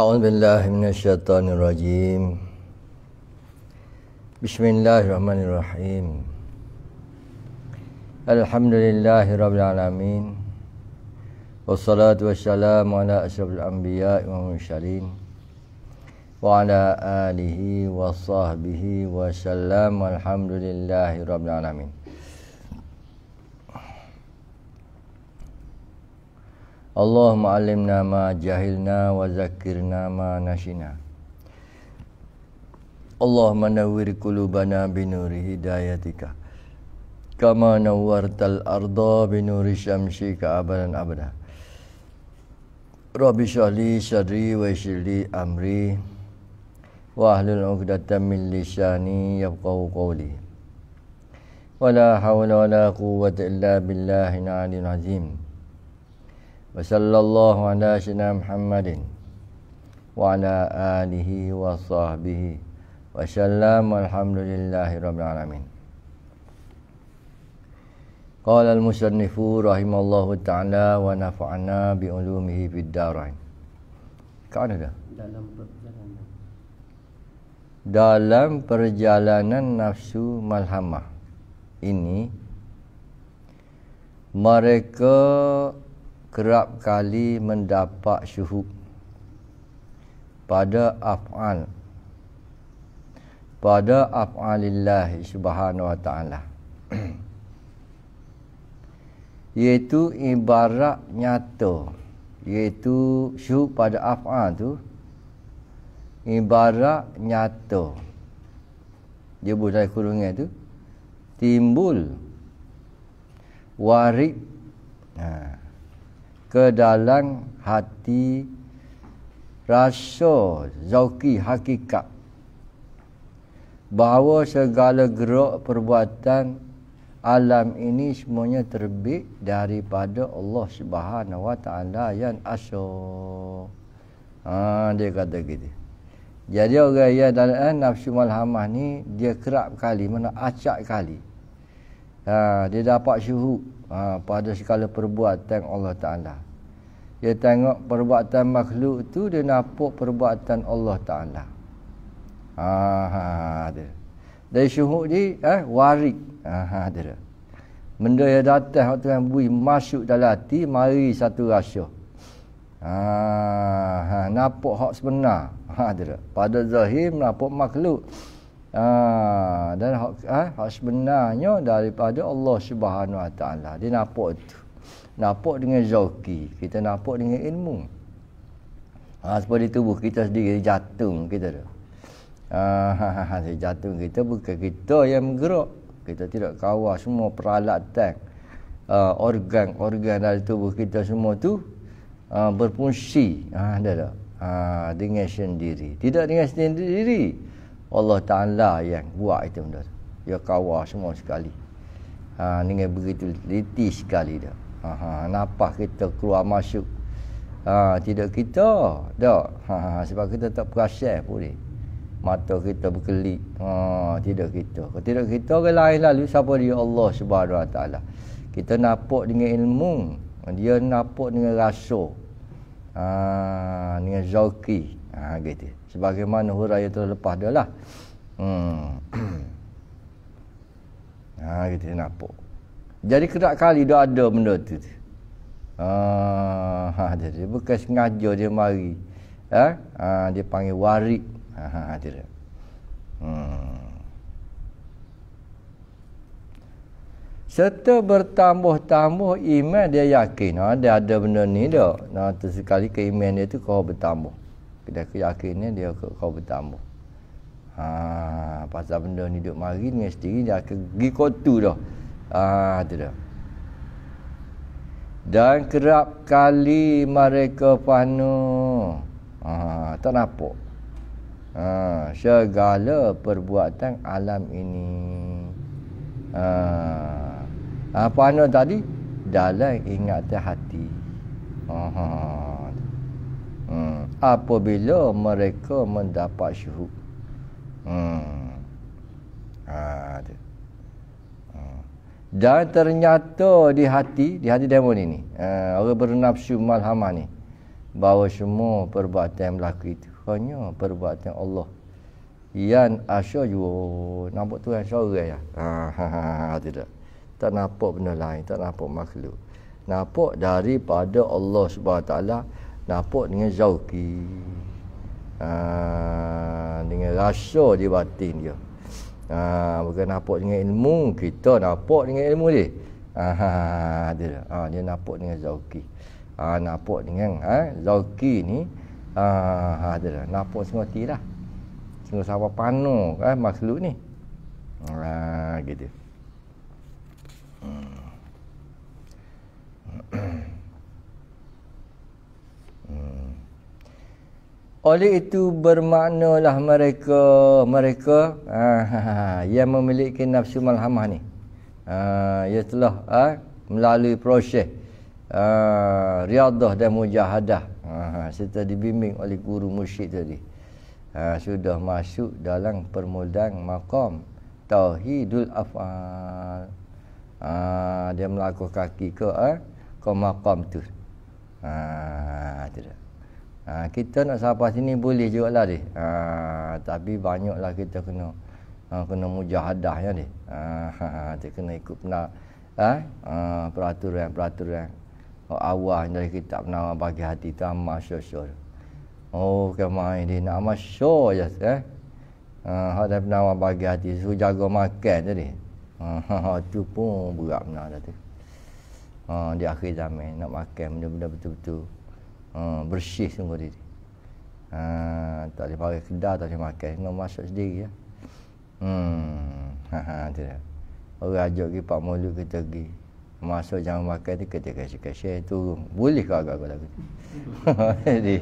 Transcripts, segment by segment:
أعوذ بالله من الشيطان الرجيم بسم الله الرحمن الرحيم الحمد لله رب العالمين والصلاة والسلام على أشرف الأنبياء والمرسلين وعلى آله وصحبه وسلم والحمد لله رب العالمين Allahumma alimna ma jahilna wa zakirna ma nasyina Allahumma nawwir qulubana bi nuri hidayatika kama nawwartal arda bi nuri syamsika abadan abada Rabbi shahli sadri wa yashli amri wa ahlul 'uqdatam min lisani yafqahu qawli wala hawla wala quwwata illa billahi al-'aliyyil 'azim al wa sallallahu ala sayyidina Muhammadin wa ala alihi wa sahbihi wa sallam alhamdulillahi rabbil alamin qala al musannifu rahimallahu ta'ala wa nafa'ana bi ulumihi fid darain kana dah dalam perjalanan dalam perjalanan nafsu malhamah ini mereka kerap kali mendapat syuhub pada af'al pada af'alillah subhanahu wa ta'ala iaitu ibarat nyata iaitu syuhub pada af'al tu ibarat nyata dia buat dari kurungan tu timbul warib ha ke dalam hati rasa zauki hakikat bahawa segala gerak perbuatan alam ini semuanya terbit daripada Allah Subhanahu Wa Taala yang asal. Ha, dia kata gitu. Jadi orang yang dalam eh, nafsu malhamah ni dia kerap kali mana acak kali. Ha, dia dapat syuhud ha, pada segala perbuatan Allah Ta'ala. Dia tengok perbuatan makhluk tu dia nampak perbuatan Allah Ta'ala. Ha, ha, ada. Ha, Dari syuhud ni, eh, warik. Ha, ha, ada. Benda yang datang waktu yang bui masuk dalam hati, mari satu rasyah. Ha, ha, nampak hak sebenar. Ha, ada. Pada zahir, nampak Makhluk. Ha, dan hak, ha, hak sebenarnya daripada Allah Subhanahu Wa Taala. Dia nampak itu. Nampak dengan zauqi, kita nampak dengan ilmu. Ha, seperti tubuh kita sendiri jatuh kita tu. Ha, ha, jatuh kita bukan kita yang bergerak. Kita tidak kawal semua peralatan organ-organ uh, dari tubuh kita semua tu uh, berfungsi ha, ada, ada. Ha, dengan sendiri. Tidak dengan sendiri. Allah Ta'ala yang buat itu benda tu. Dia kawal semua sekali. Ha, dengan begitu leti sekali dia. Ha, ha, nafas kita keluar masuk. Ha, tidak kita. Tak. Ha, ha, sebab kita tak perasaan pun Mata kita berkelip. Ha, tidak kita. Kalau tidak kita ke lain lalu siapa dia Allah Subhanahu Wa Ta'ala. Kita nampak dengan ilmu. Dia nampak dengan rasul. Ha, dengan zauqih. Ha, gitu. Sebagaimana huraya terlepas dia lah. Hmm. ha, gitu. Nampak. Jadi kerap kali dia ada benda tu. Ha, ha, dia, bukan sengaja dia mari. Ha? ha dia panggil warik. Ha, ha, ha, dia. Hmm. Serta bertambah-tambah iman dia yakin. Ha, dia ada benda ni dah. Nah, sekali keiman dia tu kau bertambah. Kita keyakinnya dia ke kau bertamu. Ha, pasal benda ni duk mari dengan sendiri dia akan pergi kotu dah. Ha, tu dah. Dan kerap kali mereka panu. Ha, tak nampak. Ha, segala perbuatan alam ini. Ha, apa ha, tadi? Dalam ingatan hati. Ha, ha, ha apabila mereka mendapat syuhud. Hmm. Ha, dia. Hmm. Dan ternyata di hati, di hati demon ini, uh, orang bernafsu malhamah ni, bahawa semua perbuatan yang berlaku itu, hanya perbuatan Allah. Yang asya juga, nampak tu yang syurga ya. Ha, ha, ha, tidak. Tak nampak benda lain, tak nampak makhluk. Nampak daripada Allah SWT, nampak dengan zauki ha, dengan rasa di batin dia ha, bukan nampak dengan ilmu kita nampak dengan ilmu dia ha, ha, dia, ha, dia nampak dengan zauki ha, nampak dengan ha, zauki ni ha, ha, dia, dia nampak semua tirah semua sama panu ha, makhluk ni ha, gitu hmm. Hmm. Oleh itu bermaknalah mereka mereka ah, yang memiliki nafsu malhamah ni. Ah, ia telah ah, melalui proses ah, riadah dan mujahadah ah, serta dibimbing oleh guru musyid tadi. Ah, sudah masuk dalam permudang maqam tauhidul afal. Ah, dia melakukan kaki ke ah, ke maqam tu ha, tidak. Ha, kita nak sampai sini boleh juga lah deh. Ha, tapi banyaklah kita kena ha, kena mujahadah ya deh. Ha, ha, ha, kena ikut pernah ha, ha, peraturan peraturan oh, awal dari kita pernah bagi hati tu amat syur-syur. Oh, kemain dia nak amat syur je. Eh? Ha, ada pernah bagi hati. Suruh jaga makan tadi. Ha, ha, ha, tu pun berat pernah tadi. Ha, ha, di akhir zaman nak makan benda-benda betul-betul ha, bersih semua diri ha, tak boleh pakai kedai tak boleh makan nak masuk sendiri ya. hmm ha, ha, tidak orang ajak pergi Pak Mulu kita pergi masuk jangan makan tu kita kasih-kasih turun boleh ke agak-agak lagi jadi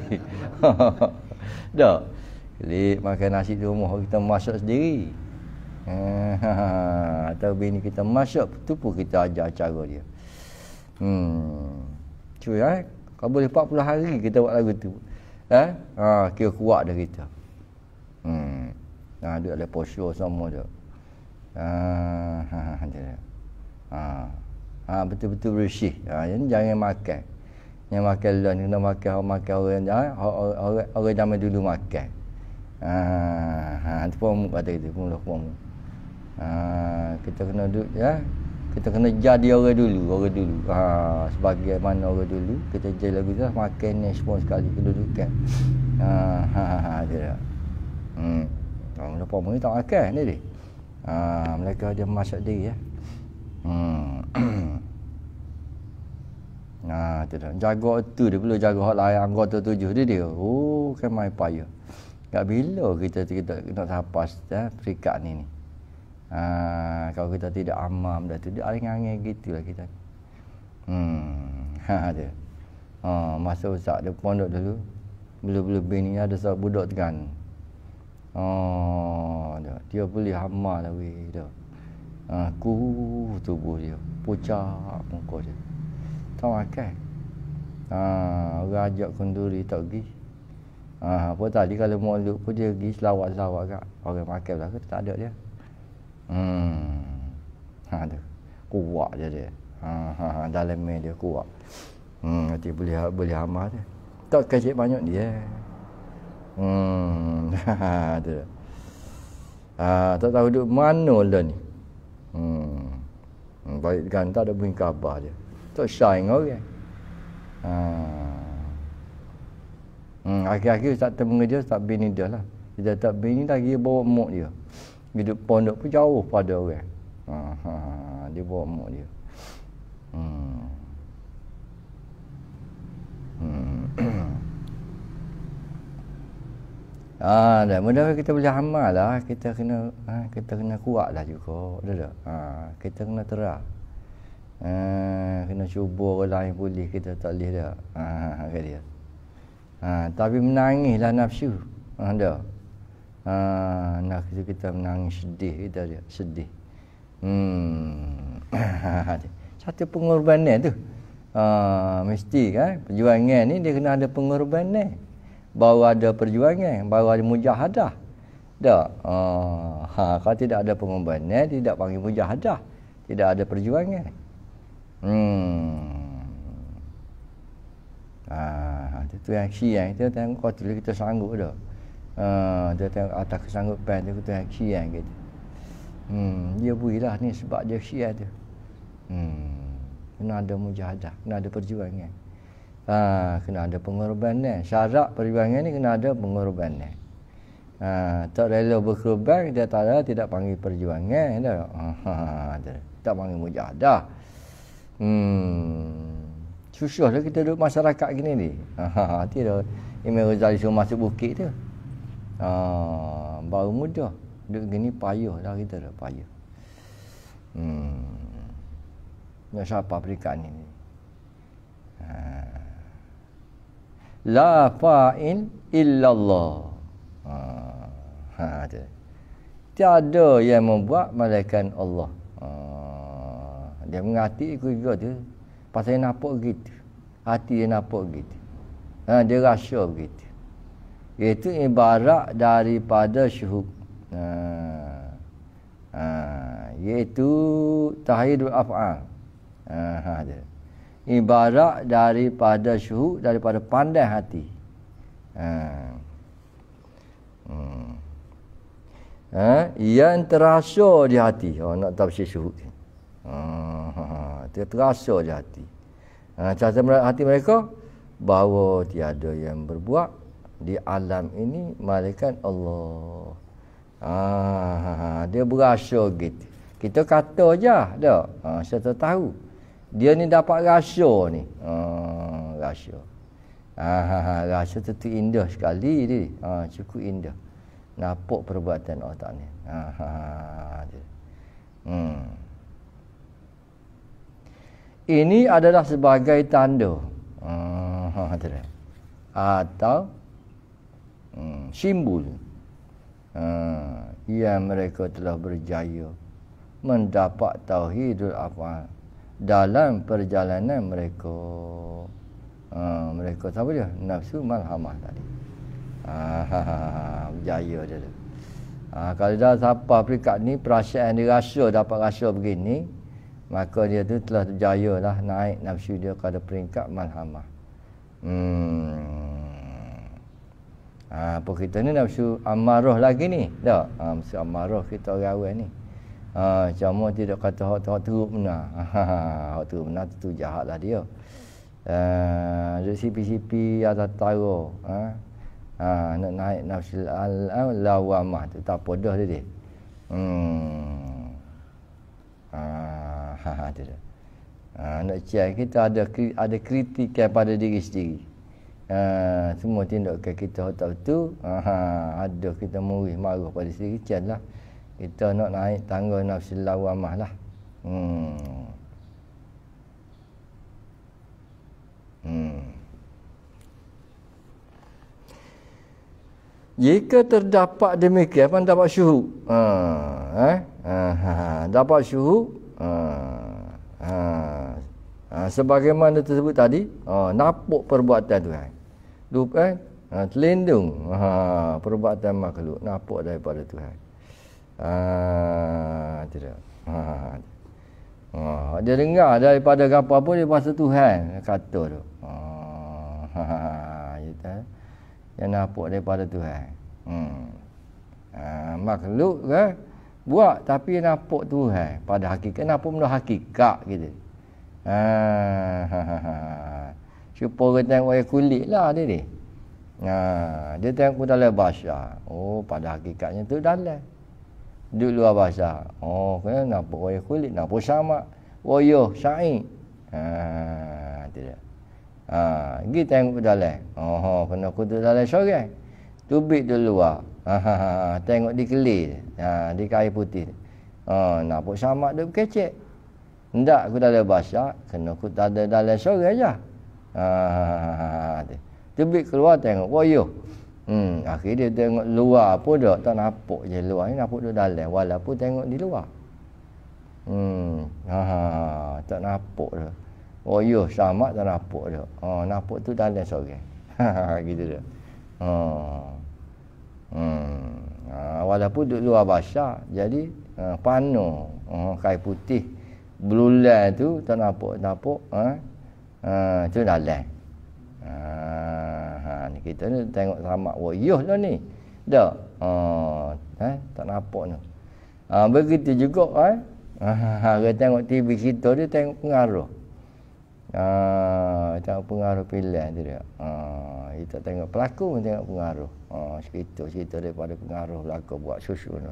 tak Klik makan nasi tu rumah kita masuk sendiri. Ha, ha, ha, atau bini kita masuk tu pun kita ajar cara dia. Hmm. Cuy okay, eh. Kalau boleh 40 hari kita buat lagu tu. Eh? Ha, kira kuat dah kita. Hmm. Ha, duduk lepas show semua tu. Ha, ha, ha, ha, ha. ha. betul-betul bersih. Ha, yang jangan makan. Yang makan lah ni kena makan orang makan orang yang ha, orang, orang, orang zaman dulu makan. Ha, ha, ha tu pun kata itu pun lah pun. Ha, kita kena duduk ya kita kena jadi orang dulu orang dulu ha sebagaimana orang dulu kita jadi lagu tu lah, makan ni semua sekali kedudukan ha ha ha, ha dia hmm orang lupa mengi tak akan ni ni ha mereka dia masak diri ya hmm Nah, ha, tidak. Jaga tu dia perlu jaga hak lain anggota tujuh dia dia. Oh, kemai kan payah. Tak bila kita kita nak sapas dah ya, perikat ni ni. Ha, kalau kita tidak amam dah tu, dia angin-angin gitulah kita. Hmm, ha dia. Ha, masa usak dia pondok dulu, belu-belu bini ada seorang budak tegan. Ha, dia, dia boleh hama lah weh dia. Ha, ku tubuh dia, pucat muka dia. Tak makan. Ha, orang ajak kunduri tak pergi. Ha, apa tadi kalau mau pun dia pergi selawat-selawat kat. Orang makan belakang, tak ada dia. Hmm. Ha dia. Kuat je dia. Ha ha, ha. dalam main dia kuat. Hmm, nanti boleh boleh hamah dia. Tak kecil banyak dia. Hmm. Ha dia. Ha, tak tahu duduk mana lah ni. Hmm. Baik kan tak ada bunyi khabar dia. Tak syai ngau okay. Ha. Hmm, akhir-akhir tak temu dia, tak bini dia lah. Dia tak bini lagi bawa mok dia hidup pondok pun jauh pada orang uh, uh, dia bawa mak dia hmm. hmm. Ah, ha, dah mudah kita boleh amal lah. Kita kena ha, kita kena kuat lah juga. Dah dah. Ha, kita kena terah. Ha, kena cuba ke lain boleh kita tak boleh dah. Ha, ha, ha dia. Ha, tapi menangislah nafsu. Ha, dah ha, nak kita kita menangis sedih kita dia sedih hmm satu pengorbanan tu ha, mesti kan perjuangan ni dia kena ada pengorbanan baru ada perjuangan baru ada mujahadah tak ha, ha kalau tidak ada pengorbanan tidak panggil mujahadah tidak ada perjuangan hmm Ah, ha, itu yang si yang itu yang kau tulis kita sanggup dah ha, dia tengok atas ah, kesanggupan dia tengok kian gitu hmm, dia builah ni sebab dia syiah tu hmm, kena ada mujahadah kena ada perjuangan ha, kena ada pengorbanan syarat perjuangan ni kena ada pengorbanan ha, tak rela berkorban dia tak rela tidak panggil perjuangan dia. Ha, ha, tak panggil mujahadah hmm, susah kita duduk masyarakat gini ni ha, ha, tidak Imam Ghazali suruh masuk bukit tu Ah, baru muda. Duduk gini payah dah kita dah payah. Hmm. Ya siapa berikan ini? Ah. Ah, ha. La fa'il illallah. Ha. Ha, ada. Tiada yang membuat malaikat Allah. Ha. Dia mengerti juga tu. Pasal nampak gitu. Hati dia nampak gitu. Ha, dia rasa begitu iaitu ibarat daripada syuhub ha. ha. iaitu tahayyidul af'al ha, ha. ha. ibarat daripada syuhub daripada pandai hati ha. Hmm. Ha? yang terasa di hati oh, nak tafsir syuhub ha. ha. ha. terasa di hati ha. terasa hati mereka bahawa tiada yang berbuat di alam ini malaikat Allah. Ah, ha, ha, ha. dia berasa gitu. Kita kata aja dah. Ha, saya tahu. Dia ni dapat rasa ni. Ah, ah, ha, ah, rasa. Ah, rasa tu, tu indah sekali dia. Ha, cukup indah. Nampak perbuatan otak ni. Ha, ah, dia. Hmm. Ini adalah sebagai tanda. Ha, ah, atau hmm, simbol ha, yang mereka telah berjaya mendapat tauhidul apa dalam perjalanan mereka ha, mereka sama dia nafsu malhamah tadi ha, ha, ha, berjaya dia tu ha, kalau dah sampai peringkat ni perasaan dia rasa dapat rasa begini maka dia tu telah berjaya lah naik nafsu dia pada peringkat malhamah hmm. Ha, apa kita ni nafsu amarah lagi ni. Tak? Ha, mesti amarah kita orang awal ni. Ha, cuma tidak kata hak tak teruk mana. Hak teruk mana ha, ha, ha, tu jahatlah dia. Ha, dia sipi-sipi atas taro. Ha? Ha, nak naik nafsu al-lawamah tu. Tak apa dah dia. Hmm. Ha, ha, ha, ha, ha, ha, ha, ha, ha, ha, ha, ha, ha, ha, Ah, semua tindakan kita otak tu ha, ada kita murih marah pada diri kita lah kita nak naik tangga nafsu lawamah lah hmm. Hmm. Jika terdapat demikian apa dapat syuhu? Ha, ah, eh? Ha, dapat syuhu? Ha, ah, ha, ha. Sebagaimana tersebut tadi, ha, napuk perbuatan Tuhan. Lupan eh? ha, Terlindung ha, Perubatan makhluk Nampak daripada Tuhan ha, Tidak ha, ha, ha, Dia dengar daripada apa pun Dia pasal Tuhan Kata tu ha, ha, ha, ha, eh? Yang nampak daripada Tuhan hmm. ha, Makhluk kan Buat tapi nampak Tuhan Pada hakikat Nampak benda hakikat gitu. Ha, ha, ha, ha. Cuba rentang oleh kulit lah dia ni. Ha, dia tengok dalam bahasa. Oh, pada hakikatnya tu dalam. Di luar bahasa. Oh, kena napa oleh kulit, napa sama. Woyo, syai. Ha, dia. Ha, pergi tengok dalam. Oh, kena kutu dalam sorang. Tubik di luar. Ha, ha, ha, ha, tengok di kelir. Ha, di kain putih. Ha, napa sama dia kecek. tidak aku dalam bahasa. Kena aku tak ada dalam sorang je. Ha, ah, Tebik keluar tengok boyo. Oh, ya. Hmm, akhir dia tengok luar pun dak tak nampak je luar ni nampak dia dalam walaupun tengok di luar. Hmm, ha, tak nampak dah. Oh yo, ya, sama tak nampak dah. Ha, oh, nampak tu dalam sore. Ha, gitu dah. Ha. Oh. Hmm. Ha, walaupun duduk luar bahasa jadi uh, panu uh, kain putih bulan tu tak nampak nampak ha? Eh? Ha tu dalam. Ha, ha ni kita ni tengok sama wah yuh ni. Dak. Ha, eh, tak nampak ni. Ha begitu juga eh. Ha, ha tengok TV kita dia tengok pengaruh. Ha tengok pengaruh pilihan dia. Ha kita tengok pelaku, pun tengok pengaruh. Ha cerita-cerita daripada pengaruh pelaku buat susu ni.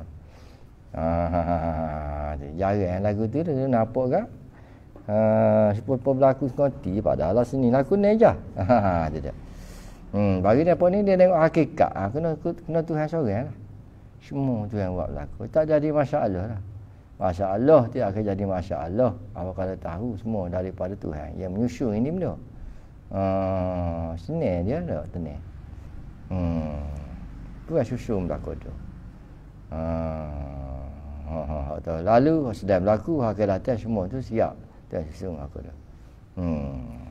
Ha ha ha. Jarang lagu tu dia nampak kan? Ha, ah, sepupu berlaku sekoti padahal lah sini laku neja. Ha, ha, dia dia. Hmm, bagi dia apa ni dia tengok hakikat. Ha, kena kena Tuhan seorang lah. Semua Tuhan buat berlaku. Tak jadi masalah lah. Masalah dia akan jadi masalah. Apa kalau tahu semua daripada Tuhan yang menyusun ini benda. Ha, sini dia tak tenang. Hmm. Tuhan susun berlaku tu. Ha, ha, ha, ha, Lalu sedang berlaku, hakikat semua tu siap. Dan sesungguh aku tu, Hmm.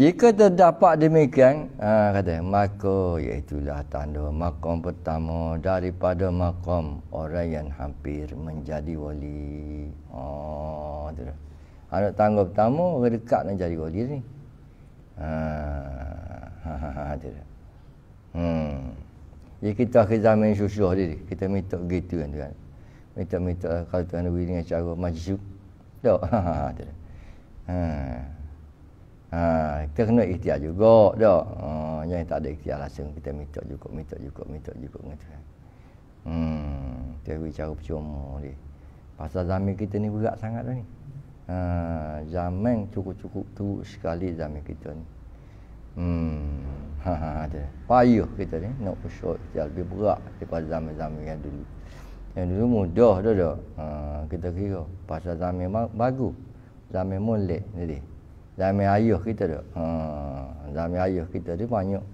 Jika terdapat demikian, ha, kata, maka iaitulah tanda makam pertama daripada makam orang yang hampir menjadi wali. Oh, tu Anak tangga pertama, orang dekat nak jadi wali ni. Ha, ha, ha, ha, tu Hmm. Jadi kita ke main susah dia, kita minta gitu kan tuan. Kan minta-minta ah, kalau Tuhan Nabi dengan cara majlis tak ha ha ha kita kena ikhtiar juga tak ha yang tak ada ikhtiar langsung kita minta juga minta juga minta juga dengan Tuhan hmm kita bicara percuma ni pasal zaman kita ni berat sangat dah ni ha zaman cukup-cukup tu sekali zaman kita ni hmm ha ha ada payuh kita ni nak bersyukur lebih berat daripada zaman-zaman yang dulu yang dulu mudah tu dah. Ha, kita kira pasal zaman bagus. Zaman molek jadi. Zaman ayah kita tu. Ha, zaman ayah kita tu banyak.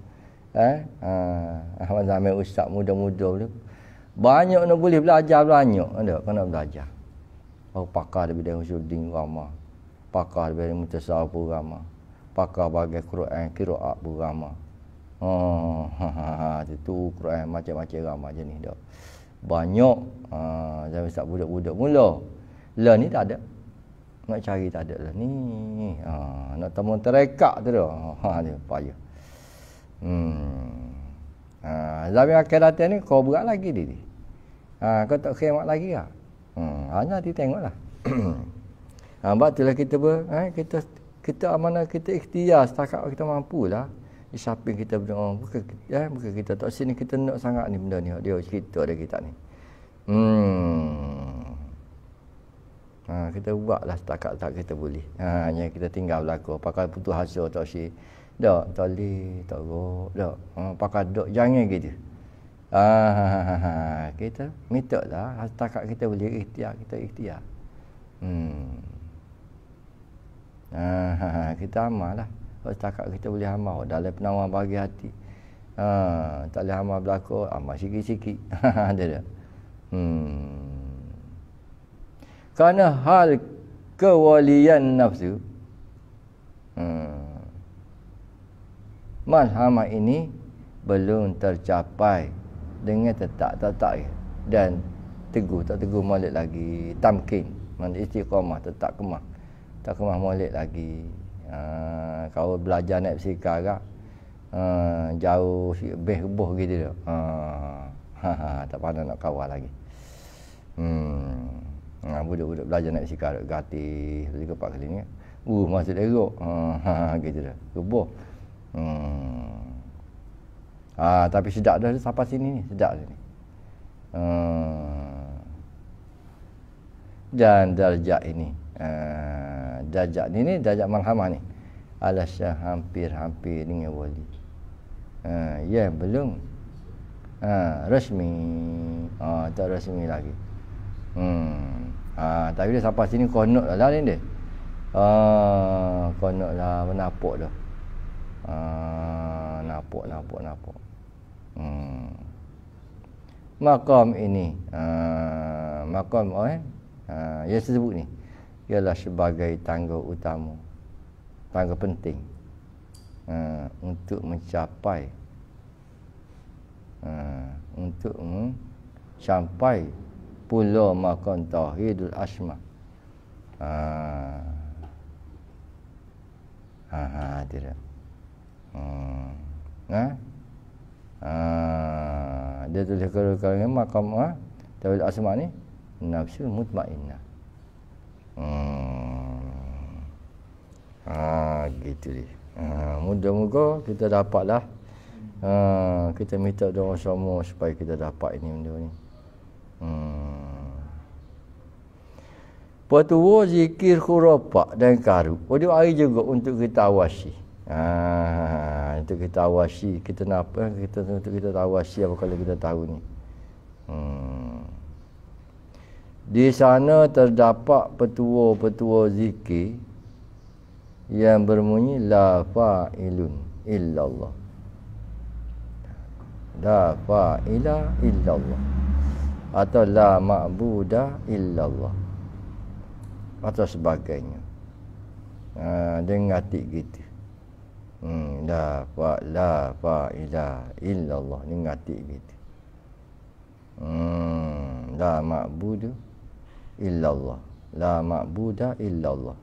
Eh? Ha, zaman ustaz muda-muda tu. Banyak nak boleh belajar banyak. Ada kena belajar. Baru pakar di usul din ramah. Pakar di bidang mutasawah pun ramah. Pakar bagai Quran, kiraat pun ramah. Oh, ha, ha, ha, ha, ha, ha, ha, ha, ha, ha, ha, banyak ha uh, macam budak-budak mula learn ni tak ada nak cari tak ada lah ni ha nak temu terekat tu dah ha dia payah hmm ha uh, zaman akhirat ni kau berat lagi dia ni ha ah, kau tak khidmat lagi ah hmm hanya dia tengoklah ha uh, batulah kita ber eh, kita kita amanah kita ikhtiar setakat kita mampu mampulah di samping kita berdoa, oh, bukan ya, kita, eh, kita tak sini kita nak sangat ni benda ni. Dia cerita ada kita ni. Hmm. Ha, kita buatlah setakat tak kita boleh. Ha, yang kita tinggal berlaku. Pakai putus hasil tak si Tak, tak boleh, tak boleh, tak. Ha, pakai dok, jangan gitu. Ha, ha, ha, ha, ha. Kita minta lah, setakat kita boleh, ikhtiar, kita ikhtiar. Hmm. Ha, ha, ha. kita amal setakat kita boleh amal dalam penawar bagi hati ha, tak boleh amal berlaku amal sikit-sikit ada dia hmm. kerana hal kewalian nafsu hmm. malhamah ini belum tercapai dengan tetap tetap dan teguh tak teguh malik lagi tamkin istiqamah tetap kemah tak kemah malik lagi ha, kalau belajar naik bersikal kak ha, ah, jauh lebih rebuh gitu dia ha, ha, tak pandai nak kawal lagi hmm. ha, budak-budak belajar naik bersikal duk gati tiga empat pak ni uh masuk erok ha, ha, gitu dia rebuh hmm. ha, tapi sedap dah sampai sini ni sedap dah ni dan darjah ini hmm. Jajak ni ni jajak marhamah ni alasyah hampir-hampir dengan wali ha ya yeah, belum ha resmi ha tak resmi lagi hmm ha tapi dia sampai sini konot lah, lah ni dia ha konot lah menapuk dah ha napuk napuk napuk hmm makam ini ha makam oh eh ha, yang saya sebut ni ialah sebagai tangga utama tangga penting uh, untuk mencapai uh, untuk mencapai pulau pula makan tahidul asma uh, ha ha tidak hmm. Uh, ha uh, dia tulis kalau kalau makam ha tahidul asma ni nafsu mutmainnah Hmm. Ha, gitu dia. Ha, Moga-moga kita dapatlah. Ha, kita minta doa semua supaya kita dapat ini benda ni. Hmm. Petua zikir kurapak dan karu. Pada oh, hari juga untuk kita awasi. Ha, untuk kita awasi. Kita nak apa? Kita, untuk kita awasi apa kalau kita tahu ni. Hmm di sana terdapat petua-petua zikir yang bermunyi la fa'ilun illallah la fa'ila illallah atau la ma'buda illallah atau sebagainya ha, dia ngerti gitu hmm, la fa'la fa'ila illallah dia ngerti gitu hmm, la ma'budu illallah. La ma'buda illallah.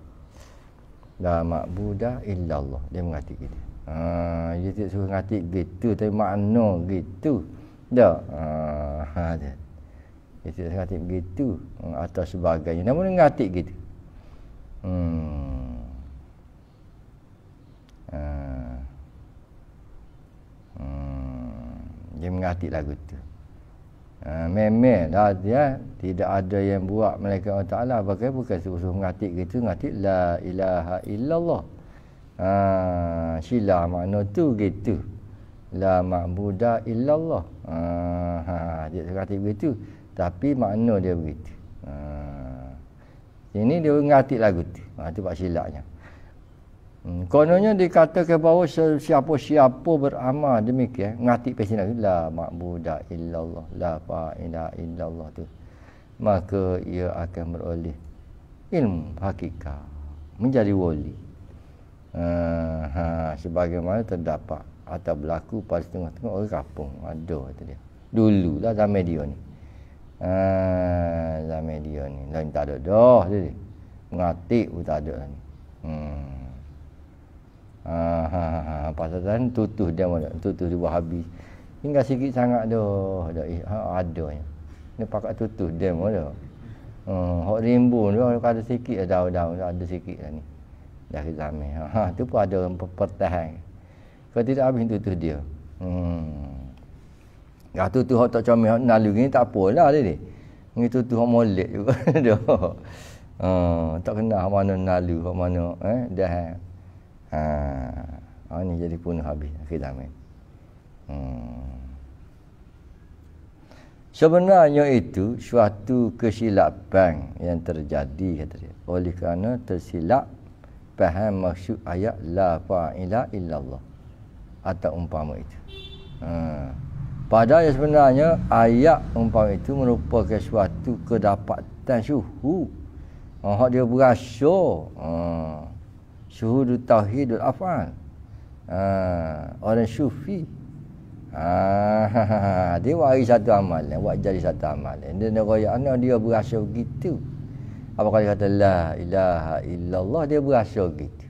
La ma'buda illallah. Dia mengatik gitu. Ha, dia tak suruh mengatik gitu tapi makna gitu. Tak. Ha, ha, dia. dia tak suruh mengatik gitu hmm, atau sebagainya. Namun dia mengatik gitu. Hmm. Ha. Hmm. Dia mengatik lagu tu. Ah, memang dah dia tidak ada yang buat malaikat Allah Taala Bagaimana bukan suruh mengatik gitu mengatik la ilaha illallah. Ha ah, sila makna tu gitu. La ma'budah illallah. Ah, ha, ha dia mengatik begitu tapi makna dia begitu. Ha ini dia mengatik lagu tu. Ha pak silaknya. Hmm, kononnya dikatakan bahawa siapa-siapa beramal demikian, ngati pesina la ma'budah illallah, la fa'ila illallah tu. Maka ia akan beroleh ilmu hakika menjadi wali. Ha, ha, sebagaimana terdapat atau berlaku pada tengah tengah orang kapung Ada kata dia. dulu Dululah zaman media ni. Ha, zaman dia ni. Lain tak ada dah. Dia, dia. Mengatik pun tak ada. Ni. Hmm ha, pasal tuan tutus dia mana tutus dia wahabi hingga sikit sangat doh eh, ada ha, ada nya ni pakat tutus dia mana ha hmm, hok rimbun dia kada sikit ada lah, ada ada sikit lah ni dah kita ha, ha tu pun ada pertahan kalau tidak habis tutus dia hmm ya tutus hok tak comel hok nalu ni tak apalah dia ni ni tutus hok molek juga doh ha tak kena mana nalu mana eh dah Ha. Oh ni jadi pun habis akhir zaman. Hmm. Sebenarnya itu suatu kesilapan yang terjadi kata dia. Oleh kerana tersilap faham maksud ayat la fa'ila illallah atau umpama itu. Hmm. Padahal yang sebenarnya ayat umpama itu merupakan suatu kedapatan syuhu. Oh, dia berasa. Ha. Hmm syuhudu tauhidul afan uh, orang sufi Ah, dia buat hari satu amalan eh, buat jadi satu amal amalan eh. dia nak dia berasa begitu apa kali kata la ilaha illallah dia berasa begitu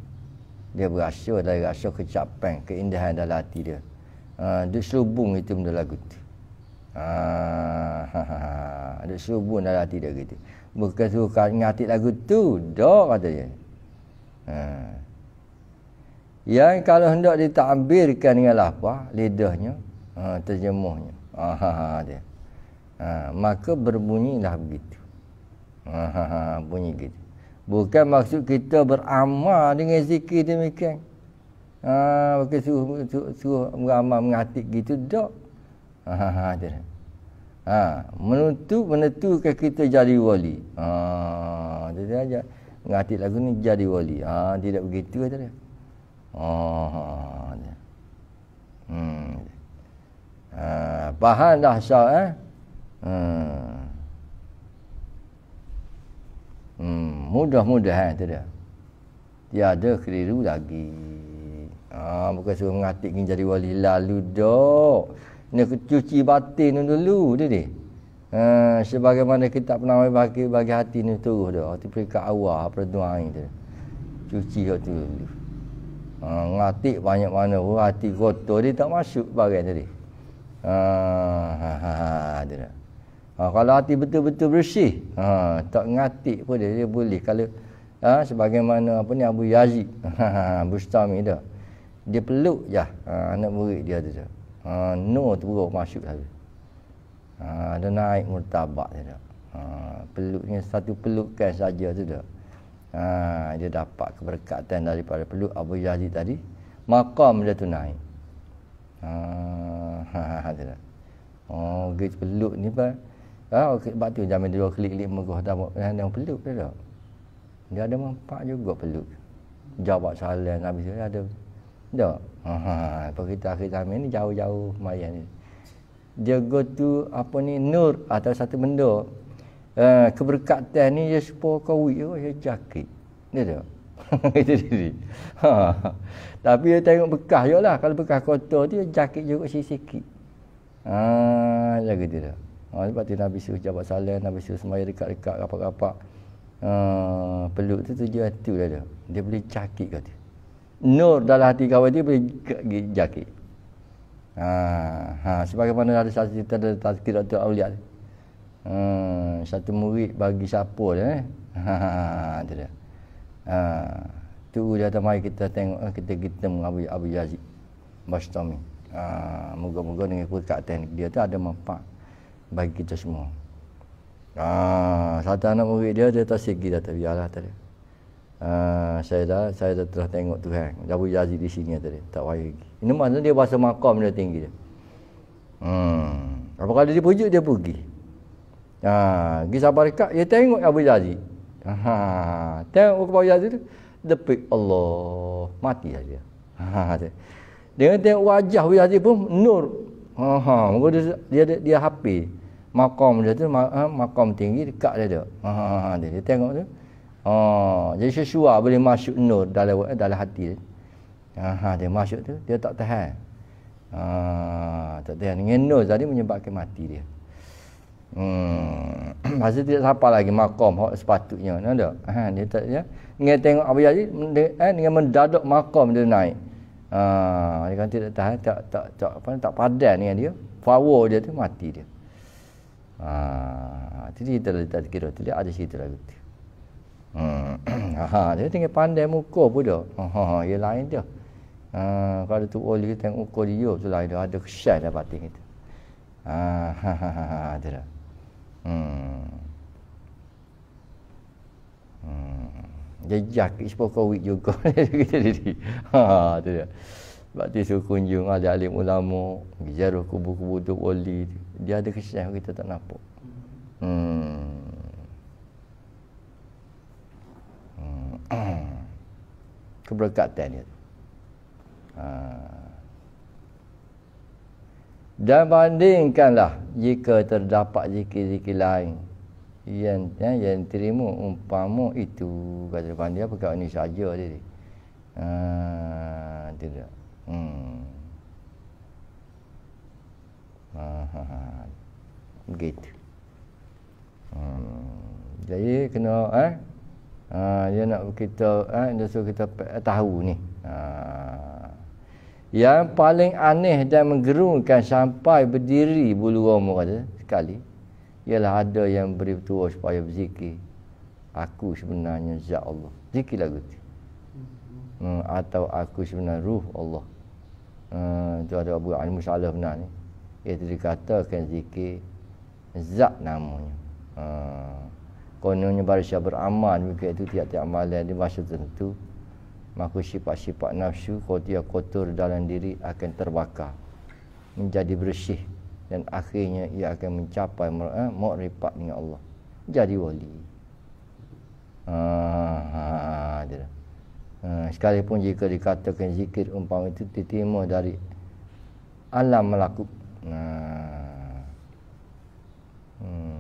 dia berasa dari rasa kecapan keindahan dalam hati dia ha, ah, dia selubung itu benda lagu tu ha, ah, dia selubung dalam hati dia gitu bukan suka ngatik lagu tu dah kata dia Ha. Yang kalau hendak ditakbirkan dengan lapar, lidahnya, ha, terjemuhnya. Ha, ha, ha, dia. Ha, maka berbunyilah begitu. Ha, ha, ha, bunyi gitu. Bukan maksud kita beramal dengan zikir demikian. Ha, bukan suruh, suruh, suruh beramal mengatik gitu. Tak. Ha, ha, ha dia. ha, menutup, menentukan kita jadi wali. Ha, dia ajak. Ngati lagu ni jadi wali. Ha tidak begitu kata dia. Ha, ha ha. Hmm. Ha faham dah syah eh? Ha. Hmm. Hmm, mudah mudahan eh, dia. Tiada keliru lagi. Ha, bukan suruh mengatik jadi wali lalu dok. Nak cuci batin dulu, dia dia. Uh, sebagaimana kita tak pernah mai bagi bagi hati ni terus dah. Tu peringkat awal apa doa itu. Cuci kat tu. Uh, ngatik banyak mana pun hati kotor dia tak masuk bagian tadi. Ha uh, ha uh, kalau hati betul-betul bersih, uh, tak ngatik pun dia, dia boleh kalau ha, uh, sebagaimana apa ni Abu Yazid ha Bustami dah. Dia peluk je uh, anak murid dia tu. Ha uh, no tu masuk tadi. Uh, ha, dia naik murtabak dia tak ha, peluknya satu pelukan saja tu tak ha, dia dapat keberkatan daripada peluk Abu Yazid tadi makam dia tu naik ha, ha, ha, ha, oh gitu ha, peluk ni pak Ah, ha, okay, batu jamin dua klik klik mengguh dah dah yang peluk dia tak. Dia ada manfaat juga peluk. Jawab salam habis dia ada. Tak. Ha ha. Pak kita akhir ni jauh-jauh mayan ni dia go to apa ni nur atau satu benda uh, keberkatan ni dia sepo kau yo oh, dia jakit dia tu itu diri ha. tapi dia tengok bekas je lah kalau bekas kotor dia jakit juga sikit-sikit ha dia kata dia ha, sebab tu Nabi suruh jabat salam Nabi suruh semaya dekat-dekat rapat-rapat ha, peluk tu tujuan tu dia dia boleh jakit kata nur dalam hati kawan dia boleh jakit Ha, ha sebagaimana ada satu cerita dari Tazkir Dr. Aulia. Hmm, satu murid bagi siapa eh? Ha, dia eh? Ha, ha, ha, ha, tu dia. Ha, tu kita tengok eh, kita kita mengabui Abu Yazid Bastami. Ha, moga-moga dengan ikut kat teknik dia tu ada manfaat bagi kita semua. Ha, satu anak murid dia dia tak segi dah tak biarlah tadi. Ha, Ah, saya dah saya dah telah tengok Tuhan. Abu Yazid di sini tadi. Tak payah lagi. Ini maksudnya dia bahasa makam dia tinggi dia. Hmm. Apa kali dia pujuk dia pergi. Ha, pergi sabarikat dia tengok Abu Yazid. Ha, tengok Abu Yazid depik Allah mati saja. Ha, dia tengok wajah Abu Yazid pun nur. Ha, ha. dia dia dia, dia hapi makam dia tu ha, makam tinggi dekat dia tu. Ha, Dia, dia tengok tu. Dia. Ha, jadi Yeshua boleh masuk nur dalam dalam hati dia. Ha, dia masuk tu, dia tak tahan. Ha, tak tahan. Dengan nur tadi menyebabkan mati dia. Hmm. Masa tidak apa lagi makom, hak sepatutnya, nak tak? Ha, dia tak ya. Dengan tengok Abu Yazid eh, dengan mendadak makam dia naik. Ha, dia kan tidak tahan, tak tak tak apa tak padan dengan dia. Power dia tu mati dia. Ha, jadi kita tak kira, tidak ada cerita lagi. Tu. Hmm. Ha, dia tinggal pandai muka pun dia. Ha, ha, ya lain dia. Ha, kalau tu oli oh, kita tengok muka dia tu lain dia ada kesan dah batin kita. Ha, ha, ha, ada ha, ha, dah. Hmm. Hmm. Jejak ispo covid juga kita diri. Ha, ada. dia. Sebab tu suruh kunjung ada lah, alim ulama, jaruh kubu-kubu tu oli. Dia ada kesan kita tak nampak. Hmm. Hmm. keberkatan dia. Ha. Dan bandingkanlah jika terdapat zikir-zikir lain yang yang, yang terima umpamu itu kata pandia dia ini saja dia. Ha, tidak. Hmm. Ha, ha, ha. Begitu. Hmm. Jadi kena eh ha, dia nak kita ha, dia suruh kita tahu ni ha. yang paling aneh dan menggerungkan sampai berdiri bulu roma kata sekali ialah ada yang beri tua supaya berzikir aku sebenarnya zat Allah zikir lagu tu hmm, atau aku sebenarnya ruh Allah itu ha, hmm, ada Abu Ali Musalah benar ni iaitu dikatakan zikir zat namanya ha. Kononnya baru saya beramal Mungkin itu tiap-tiap malam di masa tertentu Maka sifat-sifat nafsu Kotia kotor dalam diri akan terbakar Menjadi bersih Dan akhirnya ia akan mencapai eh, Mu'ripat dengan Allah Jadi wali Haa ha, ha, Sekalipun jika dikatakan zikir umpama itu Ditimu dari Alam melakuk Haa Hmm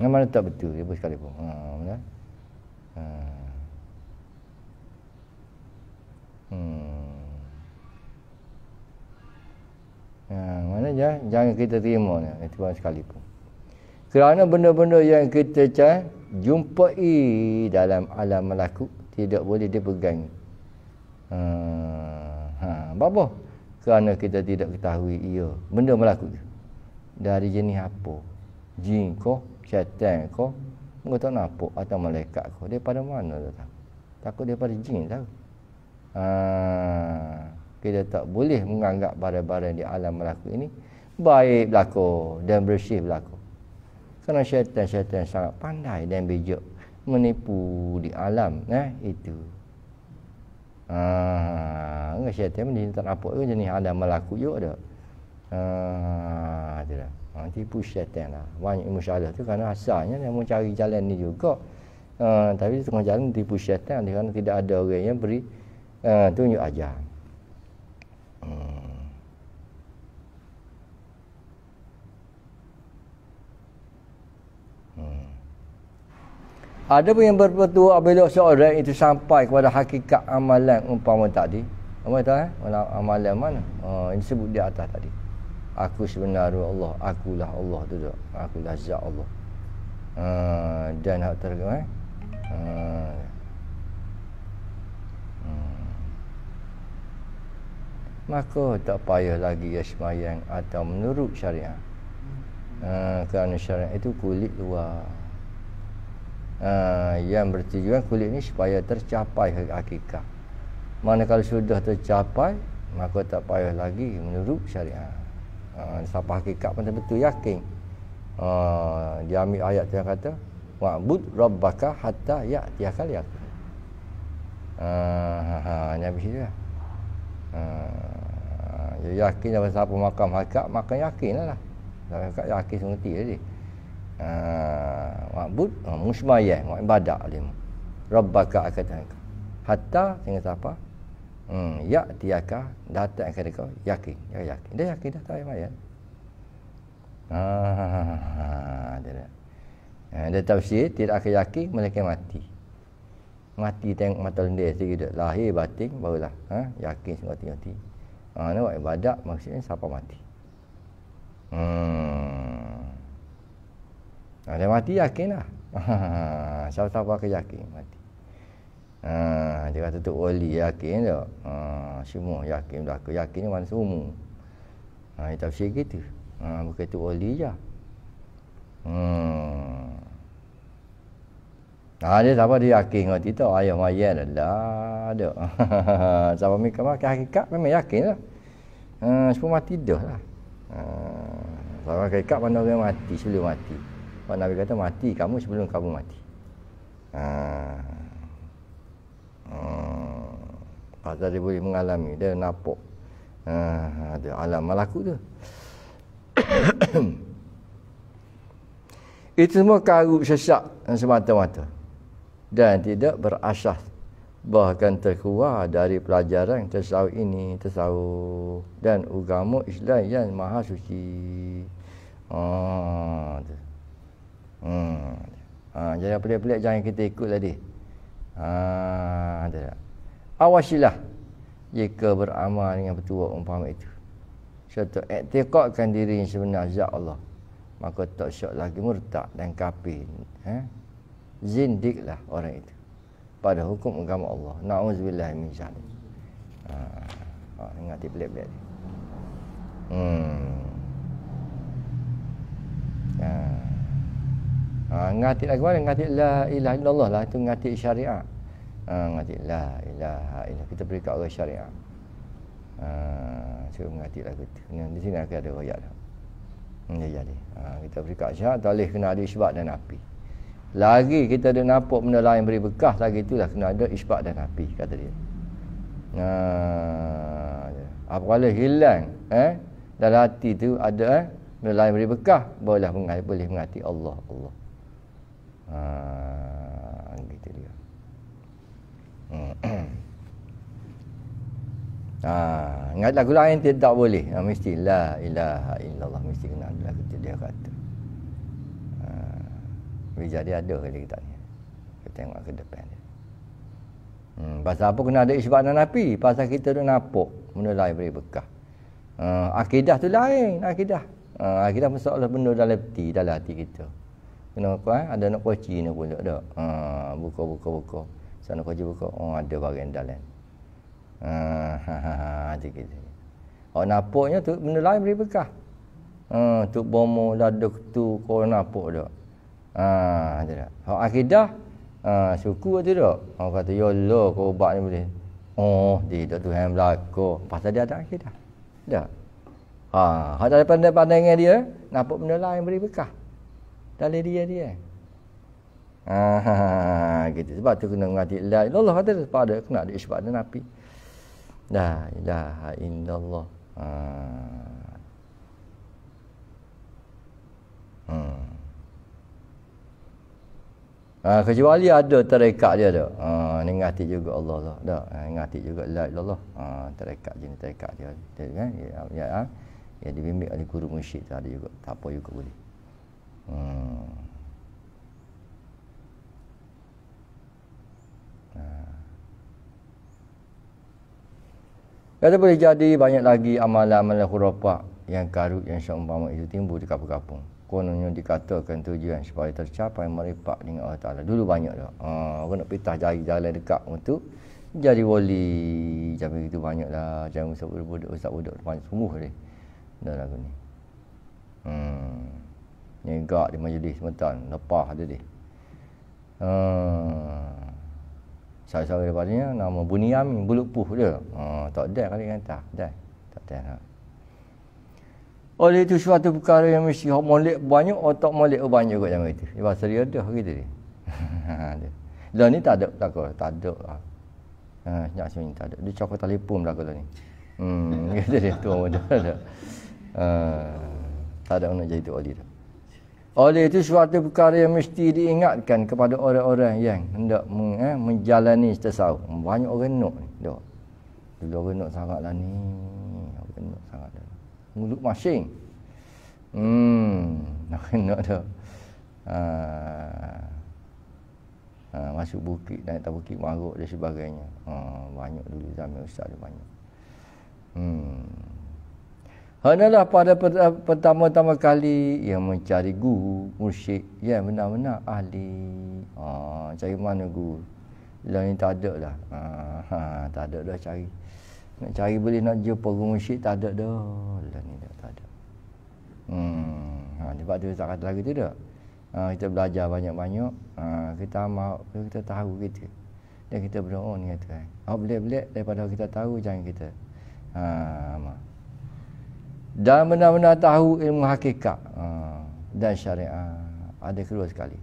dengan mana tak betul ibu sekali pun Ha, benar. Ha. Hmm. Ha, mana je jangan kita terima ni, itu pun sekalipun. Kerana benda-benda yang kita cah, jumpai dalam alam melaku tidak boleh dipegang. Ha, ha, Apa apa? Kerana kita tidak ketahui ia benda melaku dari jenis apa? Jin kah? syaitan kau Mereka tak nampak atau malaikat kau Daripada mana dia tahu Takut daripada jin tahu ha, Kita tak boleh menganggap barang-barang di alam berlaku ini Baik berlaku dan bersih berlaku Kerana syaitan-syaitan sangat pandai dan bijak Menipu di alam eh, itu Ah, ha, syaitan ni tak nampak ke jenis alam berlaku juga dah. Ah, ha, itulah. Nanti pun syaitan lah. Banyak masalah tu kerana asalnya dia mencari jalan ni juga. Uh, tapi tengah jalan dia pun syaitan kerana tidak ada orang yang beri uh, tunjuk ajar. Ada pun yang berpetua apabila seorang itu sampai kepada hakikat amalan umpama tadi. Apa tu eh? Amalan mana? Uh, yang disebut di atas tadi aku sebenarnya Allah akulah Allah tu dok akulah zat Allah uh, dan hak terang eh? uh, maka tak payah lagi ya semayang atau menurut syariah uh, kerana syariah itu kulit luar uh, yang bertujuan kulit ini supaya tercapai hakikat mana kalau sudah tercapai maka tak payah lagi menurut syariah Ah, Sampai hakikat pun betul yakin. Ha, dia ambil ayat tu yang kata, Wa'bud rabbaka hatta ya'tiakal yakin. Ah, ha, ha, ha, habis dia. Ha, dia yakin dalam siapa makam hakikat, makan yakin lah. Sampai hakikat yakin sengerti tadi. Ha, Wa'bud uh, musmayah, wa'ibadak alim. Rabbaka akan Hatta sehingga siapa? Hmm, ya tiaka data ke kau yakin, ya yakin. Dia yakin dah tahu mayat. Ha ah, ha ha dia. Ah, tahu si tidak akan yakin mereka mati. Mati tengok mata lendir sendiri dia lahir batin barulah ha yakin semua tiang ti. Ha ah, nak ibadat maksudnya siapa mati. Hmm. Ha, mati yakin lah. Ha ha ha. Siapa-siapa akan yakin mati. Ha, dia kata tu wali yakin tak? Ha, semua yakin dah. Aku yakin ni mana semua. Ha, itu tafsir gitu. Ha, bukan tu wali je. Hmm. Ha, dia siapa dia yakin dengan kita? Ayah mayat dah lah. Ada. siapa mereka makan hakikat memang yakin lah. Ha, semua mati dah lah. Ha, siapa hakikat pandang orang mati sebelum mati. Pandang Nabi kata mati kamu sebelum kamu mati. Ha, Hmm. Ah, Pasal dia boleh mengalami dia napuk. Ha, ah, dia alam malaku tu. Itu semua karut sesak semata-mata. Dan tidak berasas. Bahkan terkeluar dari pelajaran tersawuf ini, tersawuf. Dan agama Islam yang maha suci. Ah, hmm. ha, jadi pelik-pelik jangan kita ikut tadi. Lah Ha, ada Awasilah jika beramal dengan petua umpama itu. Serta etikadkan diri yang sebenar zat Allah. Maka tak syok lagi murtad dan kafir. Ha? Zindiklah orang itu. Pada hukum agama Allah. Na'udzubillah min zalim. Ha. Ha, ingat dia pelik-pelik. Hmm. Ha ha, ngati lagu mana ngati la ilaha illallah lah itu ngati syariah ha, ngati la ilaha illallah kita beri kat orang syariah ha, cuba ngati lagu tu di sini akan ada royak dah ya ya ni ha, kita beri kat syah talih kena ada isbat dan api lagi kita ada nampak benda lain beri bekas lagi tu lah kena ada isbat dan api kata dia ha, apabila hilang eh dalam hati tu ada eh Bila lain beri bekah boleh mengati Allah Allah Ah, gitu dia. Ah, ha, ingatlah kalau yang tidak boleh. Ha, mesti la ilaha illallah. Mesti kena adalah kita dia kata. Ha, dia ada kali kita ni. Kita tengok ke depan dia. Hmm, pasal apa kena ada isyarat dan api? Pasal kita tu napuk. Benda lain beri bekah. Uh, akidah tu lain. Akidah. Uh, akidah masalah benda dalam hati, dalam hati kita kena apa eh? ada nak kuaci ni pun tak ada ha, buka buka buka sana kuaci buka oh ada bagian dalam ha ha ha ha oh napoknya tu benda lain beri bekah ha, tu bomo ladak tu kau napok tak ha tak ada oh, akidah ha, suku tu tak orang oh, kata ya Allah kau ubat ni boleh oh tu Tuhan berlaku pasal dia ada akidah ha, tak ha kalau ada pandangan dia napok benda lain beri bekah Dah lady dia dia. Eh? gitu. Sebab tu kena mengerti la ilaha illallah kata pada kena ada isbat dan api. La ilaha illallah. Ha. Hmm. Ha, kecuali ada terekat dia tu. Ha, ni ngati juga Allah lah. Tak, ha, ngati juga la ilallah. Ha, terekat jenis terekat dia. Dia kan? Ya, ya, ya dibimbing oleh guru musyid tu ada juga. Tak apa juga boleh. Hmm. Kata boleh jadi banyak lagi amalan-amalan hurufak yang karut yang seumpama itu timbul di kapung-kapung. Kononnya dikatakan tujuan supaya tercapai merepak dengan Allah Ta'ala. Dulu banyak dah. Ha, orang nak pitah jari jalan dekat untuk jadi wali. Jami itu banyak dah. jangan usah budak-budak, usap budak, banyak semua dia. Dah lagu ni. Hmm nyegak di majlis sebentar lepas dia Ha. Ah. Saya-saya daripadanya nama Buni Amin Bulupuh dia. Ha tak ada kali kan tak ada. Tak ada. Ha. Oleh itu suatu perkara yang mesti hak molek banyak otak molek banyak juga sama itu. Ibas seria dah gitu ni. Ha Dan ni tak ada tak ada tak ada. Ha nyak sini tak ada. Dia cakap telefon belaka tu ni. Hmm gitu dia tu Ha tak ada nak jadi tu Ali dah. Oleh itu suatu perkara yang mesti diingatkan kepada orang-orang yang hendak eh, menjalani tasawuf. Banyak orang nak ni. Dok. Dulu orang nak sangatlah ni. Orang nak sangat dah. Mulut masing. Hmm, nak nak dah. Ha. ha. masuk bukit naik tak bukit maruk dan sebagainya. Ha, banyak dulu zaman ustaz dia banyak. Hmm. Hanyalah pada eh, pertama-tama kali yang mencari guru, mursyid, ya benar-benar ahli. Ha, cari mana guru? Lain ni tak ada dah. Ha, ha, tak ada dah cari. Nak cari boleh nak jumpa guru mursyid tak ada dah. Lain ni dah tak ada. Hmm, ha, sebab tak kata lagi tidak. Ha, kita belajar banyak-banyak. Ha, kita mahu kita tahu kita. Dan kita berdoa ni kata. Oh, boleh-boleh daripada kita tahu jangan kita. Ha, amal dan benar-benar tahu ilmu hakikat ha. dan syariah ada keluar sekali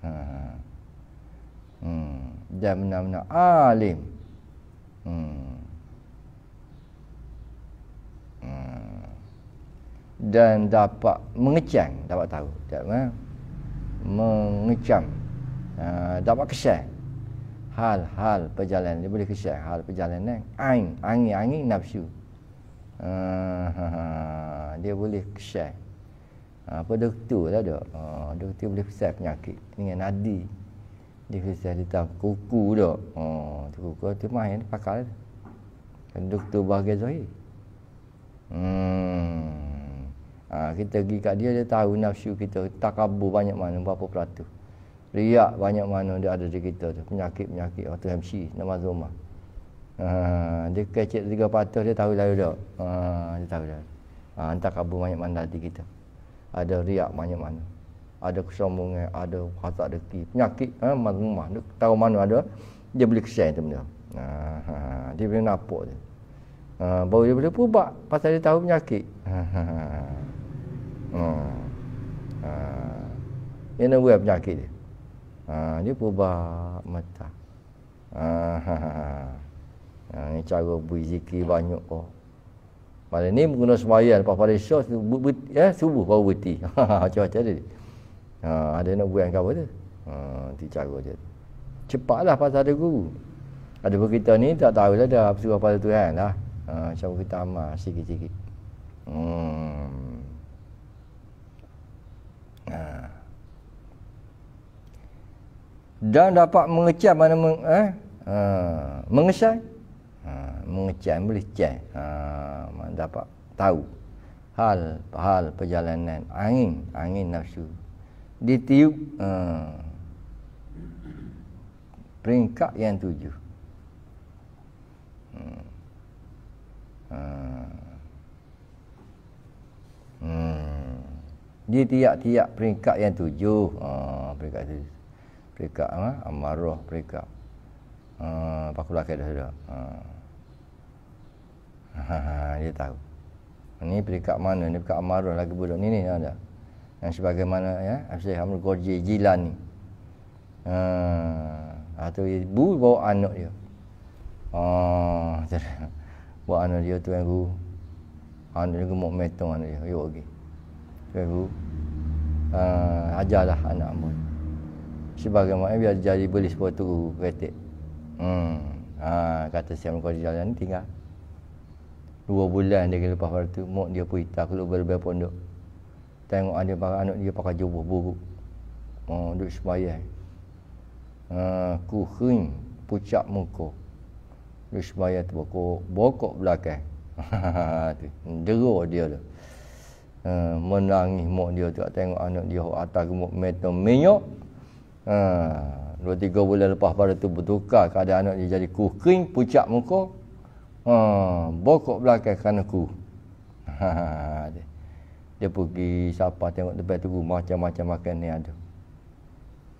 ha. hmm. dan benar-benar alim hmm. Hmm. dan dapat mengecam, dapat tahu tak ha. mengecam ha. dapat kesan hal-hal perjalanan dia boleh kesan hal perjalanan ain angin-angin nafsu Ah, dia boleh kesyai. Ah, apa doktor lah dok. Ah, doktor boleh kesyai penyakit. Dengan nadi. Dia kesyai di dalam kuku dok. Ha, kuku tu main pakar. Kan doktor bahagia zahir. Hmm. Ha, kita pergi kat dia, dia tahu nafsu kita. Takabur banyak mana, berapa peratus. Riak banyak mana dia ada di kita tu. Penyakit-penyakit. Waktu hamsi, nama zomah. Ha, dia kecil tiga patah dia tahu lalu dah. Ha, dia tahu dah. Ha, hantar kabur banyak mana hati kita. Ada riak banyak mana. Ada kesombongan, ada kata deki. Penyakit, ha, mazmumah. Dia tahu mana ada, dia boleh kesian tu benda. Ha, ha, dia boleh napuk tu. Ha, baru dia boleh pubak pasal dia tahu penyakit. Ha, ha, ha. Ha, ha. ha. Ini buat penyakit dia. Ha, dia pubak mata. Ha, ha, ha. ha. Ha, ini cara beri zikir banyak kau. Pada ni guna semayan lepas pada syah subuh, ber, ya, subuh baru berhenti. Macam-macam dia. Ha, ada nak buat apa ha, tu? Ha, nanti cara je. Cepatlah pasal ada guru. Ada pun kita ni tak tahu lah dah suruh pada Tuhan lah. Ha, macam kita amal sikit-sikit. Hmm. Ha. Dan dapat mengecam mana meng, eh? Ha, mengesai mengecam boleh cek ha, dapat tahu hal hal perjalanan angin angin nafsu ditiup ha, peringkat yang tujuh hmm. Ha. Hmm. Di tiap-tiap peringkat yang tujuh ha, Peringkat tu Peringkat ha? Amarah peringkat ha, Pakulah kaedah sudah ha. Ha, ha, dia tahu. Ini peringkat mana? Ini peringkat Amarun lagi budak ni ni ada. Yang sebagaimana ya, Syekh Amrul Gorji Jilan ni. Ha, atau ibu bawa anak dia. Ah, ha, bawa anak dia tu aku Anak dia gemuk metong anak dia. Yo okey. Tuan guru. Uh, ajarlah anak ambo. Sebagaimana biar jadi beli sepatu retik. Hmm. Ha, kata Syekh Amrul Gorji Jilan ni tinggal. Dua bulan dia lepas pada tu Mak dia pun hitam keluar berbaik pondok Tengok ada para anak dia pakai jubah buruk Oh, duduk sembahyang uh, ha, Kuhin pucat muka Duduk sembahyang tu bokok Bokok belakang tu, Dera dia tu uh, Menangis mak dia tu Tengok anak dia atas gemuk metal minyak uh, ha, Dua tiga bulan lepas pada tu bertukar Keadaan anak dia jadi kuhin pucat muka Ha, bokok belakang kan aku. Ha, dia, dia pergi sapa tengok depan tu macam-macam makan ni ada.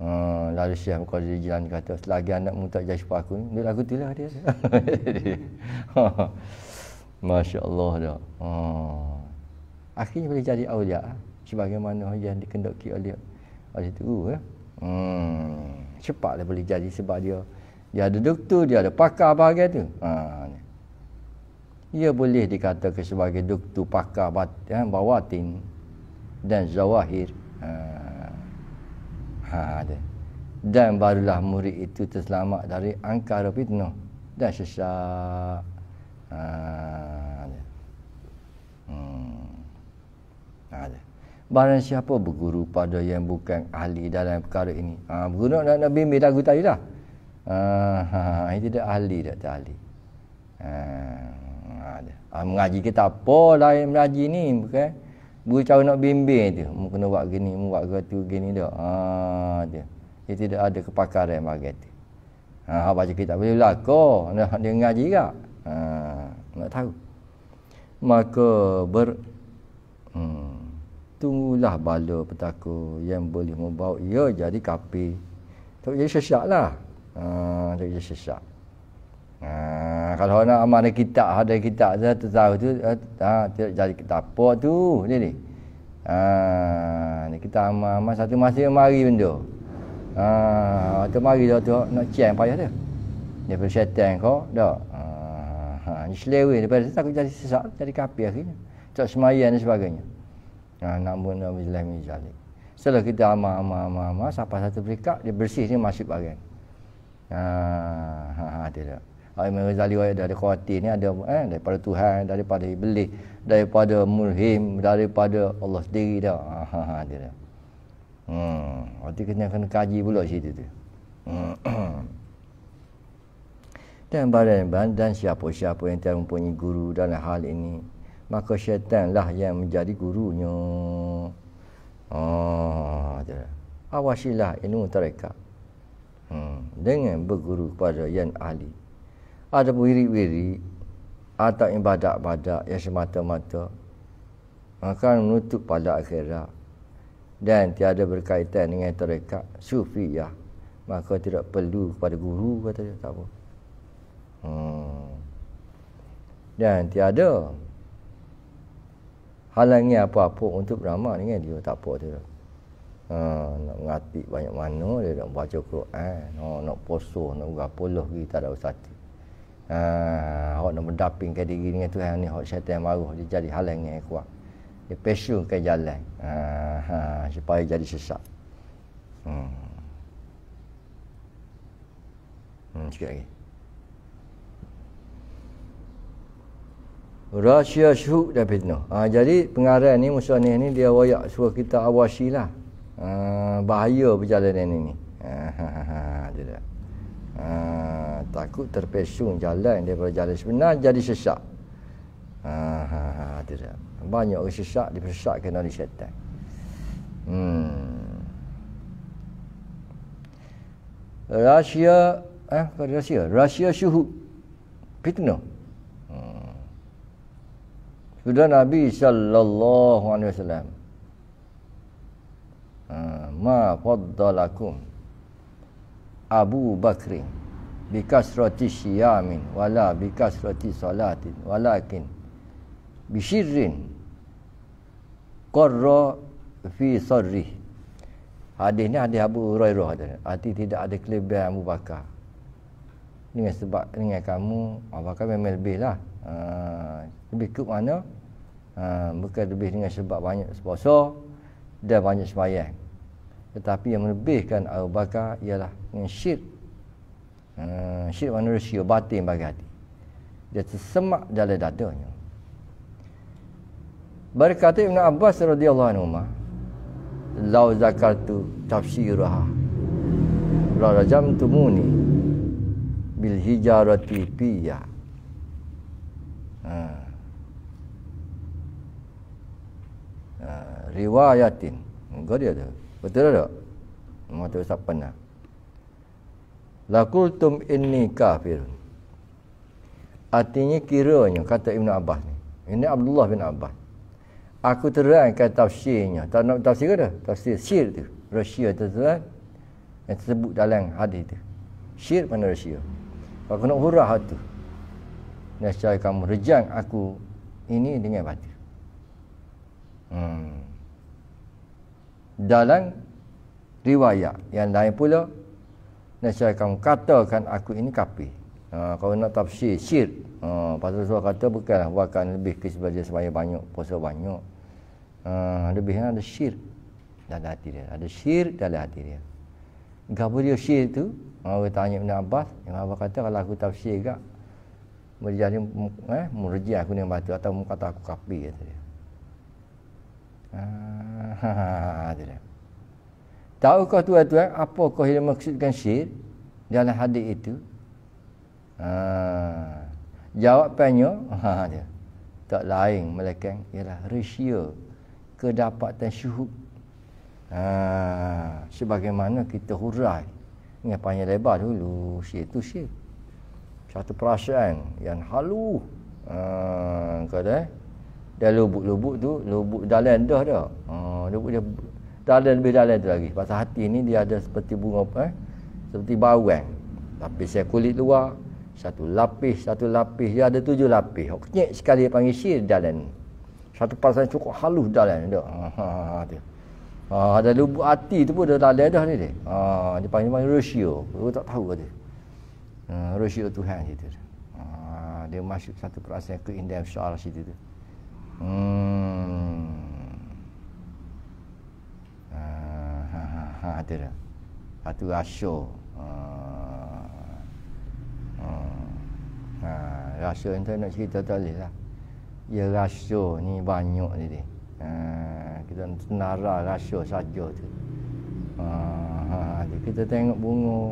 Ha, lalu Syekh Qazi Jilan kata, selagi anak mu tak jadi sepah aku dia lagu tu lah dia. Ha, Masya Allah dah. Ha. Akhirnya boleh jadi awliya. Ah, sebagaimana yang dikendaki oleh oleh itu Eh? Hmm. Cepatlah boleh jadi sebab dia dia ada doktor, dia ada pakar bahagian tu. Ha ia boleh dikatakan sebagai duktu pakar batin, eh, bawatin dan zawahir eh, ha, ha, dan barulah murid itu terselamat dari angkara fitnah dan sesak ha, ada. Hmm. Ha, ada. barang siapa berguru pada yang bukan ahli dalam perkara ini ha, berguru dan nak bimbing lagu tadi dah ha, ha, ha, ha, ini tidak ahli tidak ahli ha ada. Ha, ha, mengaji kita apa lain mengaji ni bukan. Guru cara nak bimbing tu, mu kena buat gini, mu buat gitu gini dak. Ha dia. Dia tidak ada kepakaran bagi tu. Ha baca kita boleh berlaku, nak dia mengaji ke? Ha nak tahu. Maka ber hmm, tunggulah bala petaka yang boleh membawa ia jadi kapi. Tak jadi sesaklah. Ha tak jadi sesak. Hmm. Ha, kalau nak mana kita ada kita saya tu tahu tu tidak jadi kita apa tu ni ni. Ha, ni kita amat satu masa mari benda. Ha, waktu mari dah tu nak cian payah dia. Dia pun syaitan kau dah. Ha, ha ni selewe daripada tu takut jadi sesak, jadi kapi akhirnya. Tak semayan dan sebagainya. Ha, nak pun nak bila mizali. Setelah kita amat amat amat amat, siapa satu berikat dia bersih ni masih bagian. Ha, ha, ha, tidak. Imam Ghazali riwayat dari khawatir ni ada eh, daripada Tuhan, daripada Iblis, daripada Mulhim, daripada Allah sendiri dah. Ha, ha, ha, dia dah. Hmm, waktu kena kena kaji pula situ tu. Hmm. dan badan dan siapa-siapa yang tidak mempunyai guru dalam hal ini, maka syaitan lah yang menjadi gurunya. Oh, dia dah. Awasilah ilmu tarekat. Hmm, dengan berguru kepada yang ahli ada wiri-wiri ada yang ibadat-ibadat yang semata-mata maka menutup pada akhirat dan tiada berkaitan dengan terekat sufi ya maka tidak perlu kepada guru kata dia tak apa hmm. dan tiada halangnya apa-apa untuk beramal dengan dia tak apa dia ha, nak mengatik banyak mana dia nak baca Quran ha, nak posoh nak gapoloh kita tak ada satu Ha, ah, hok nak mendaping ke diri dengan Tuhan ni hok syaitan maruh dia jadi halang yang kuat. Dia pesyun jalan. Ah, ha, supaya jadi sesak. Hmm. Hmm, sikit lagi. Rahsia syuk dan fitnah. Ah, jadi pengarah ni Musa ni, ni dia wayak suruh kita awasi lah. Ha, bahaya perjalanan ini. Ha, ha, ha, ha, dia dah ha, takut terpesung jalan daripada jalan sebenar jadi sesak ha, ha, ha, banyak orang sesak dipersesakkan oleh syaitan hmm. rahsia eh, apa rahsia rahsia syuhud fitnah hmm. sudah Nabi sallallahu alaihi wasallam ha, ma faddalakum Abu Bakrin bikasrati syiamin wala bikasrati salatin walakin bisyirrin qarra fi sarri hadis ni hadis Abu Hurairah ada arti tidak ada kelebihan Abu Bakar dengan sebab dengan kamu Abu Bakar memang lebih lah uh, lebih ke mana uh, bukan lebih dengan sebab banyak sebosor dan banyak sebayang tetapi yang melebihkan Abu Bakar ialah dengan syirik hmm, syirik manusia batin bagi hati dia tersemak dalam dadanya berkata Ibn Abbas radhiyallahu anhu lau zakartu tafsirha la rajam tumuni bil hijarati piya ha. ha, Riwayatin Enggak dia tu Betul tak? Mata Ustaz pernah. Lakultum inni kafir. Artinya kiranya kata Ibn Abbas ni. Ini Abdullah bin Abbas. Aku terangkan tafsirnya. Tak nak tafsir dah? Tafsir syir tu. Rasyia tu terang. Yang tersebut dalam hadis tu. Syir mana rasyia? Kalau aku nak hurrah tu. Nasihat kamu rejang aku ini dengan batu. Hmm dalam riwayat yang lain pula nasihat kamu katakan aku ini kapi. ha, kalau nak tafsir syir ha, pasal suara kata bukanlah bukan lebih ke sebab dia banyak puasa banyak ha, lebih ada syir dalam hati dia ada syir dalam hati dia gabur dia syir tu ha, orang ha, tanya Ibn Abbas yang Abbas kata kalau aku tafsir juga boleh jadi eh, murji aku ni batu atau kata aku kapi. kata dia Ha, ha, ha, Tahukah tuan-tuan apa kau yang maksudkan syir dalam hadis itu? Ah, ha, jawapannya, ha, dia. tak lain melainkan ialah rahsia kedapatan syuhud. Ha, sebagaimana kita hurai dengan panjang lebar dulu, syir itu syir. Satu perasaan yang halu. Ha, kau dah? dah lubuk-lubuk tu lubuk dalen dah dah ha, lubuk dia dalen lebih dalam tu lagi pasal hati ni dia ada seperti bunga apa eh? seperti bawang lapis saya kulit luar satu lapis satu lapis dia ada tujuh lapis oh, kenyek sekali dia panggil sir dalam satu pasang cukup halus dalen dah ha, ha, ha, ha, ada lubuk hati tu pun dah dalen dah ni dia. Ha, dia panggil, panggil rusio aku tak tahu dia ha, rusio Tuhan dia, ha, dia masuk satu perasaan keindahan syarah situ tu, tu. Hmm. Ah, ha ha ha ada dah. Atu rasa. Ah, ha. Ah. Ha rasa ente nak cerita tadi lah. Ya rasa ni banyak ni. Ha kita senara rasa saja tu. Ha ha ada. kita tengok bunga